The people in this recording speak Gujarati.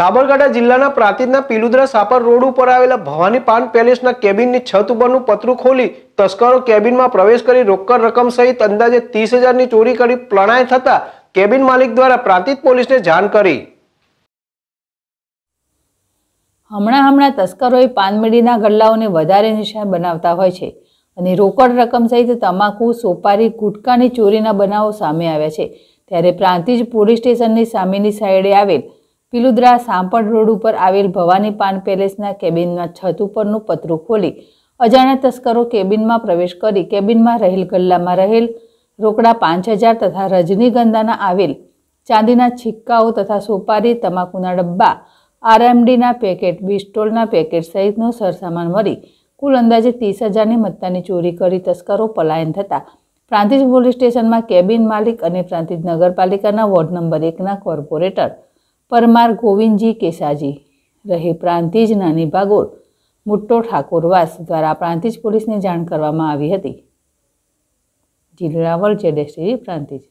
સાબરકાંઠા જિલ્લાના પ્રાંતિજના પીલુદ્રા સાપર રોડ ઉપર આવેલા ભવાની પાન પેલેસના કેબિનની છત ઉપરનું પતરું ખોલી તસ્કરો કેબિનમાં પ્રવેશ કરી રોકડ રકમ સહિત અંદાજે ત્રીસ હજારની ચોરી કરી પ્રણાય થતા કેબિન માલિક દ્વારા પ્રાંતિજ પોલીસને જાણ કરી હમણાં હમણાં તસ્કરોએ પાનમેડીના ગલ્લાઓને વધારે નિશાન બનાવતા હોય છે અને રોકડ રકમ સહિત તમાકુ સોપારી ગુટકાની ચોરીના બનાવો સામે આવ્યા છે ત્યારે પ્રાંતિજ પોલીસ સ્ટેશનની સામેની સાઈડે આવેલ પિલુદ્રા સાંપડ રોડ ઉપર આવેલ ભવાની પાન પેલેસના કેબિનના છત ઉપરનું પતરું ખોલી અજાણ્યા તસ્કરો કેબિનમાં પ્રવેશ કરી કેબિનમાં રહેલ ગલ્લામાં રહેલ રોકડા પાંચ હજાર તથા રજનીગંધાના આવેલ ચાંદીના છિક્કાઓ તથા સોપારી તમાકુના ડબ્બા આરએમડીના પેકેટ બિસ્ટોલના પેકેટ સહિતનો સરસામાન મળી કુલ અંદાજે ત્રીસ હજારની મત્તાની ચોરી કરી તસ્કરો પલાયન થતાં પ્રાંતિજ પોલીસ સ્ટેશનમાં કેબિન માલિક અને પ્રાંતિજ નગરપાલિકાના વોર્ડ નંબર એકના કોર્પોરેટર પરમાર ગોવિંદજી કેસાજી રહે પ્રાંતિજ નાની ભાગોળ મુટ્ટો ઠાકોરવાસ દ્વારા પ્રાંતિજ પોલીસને જાણ કરવામાં આવી હતી જીલ રાવલ જેડેશ્રી પ્રાંતિજ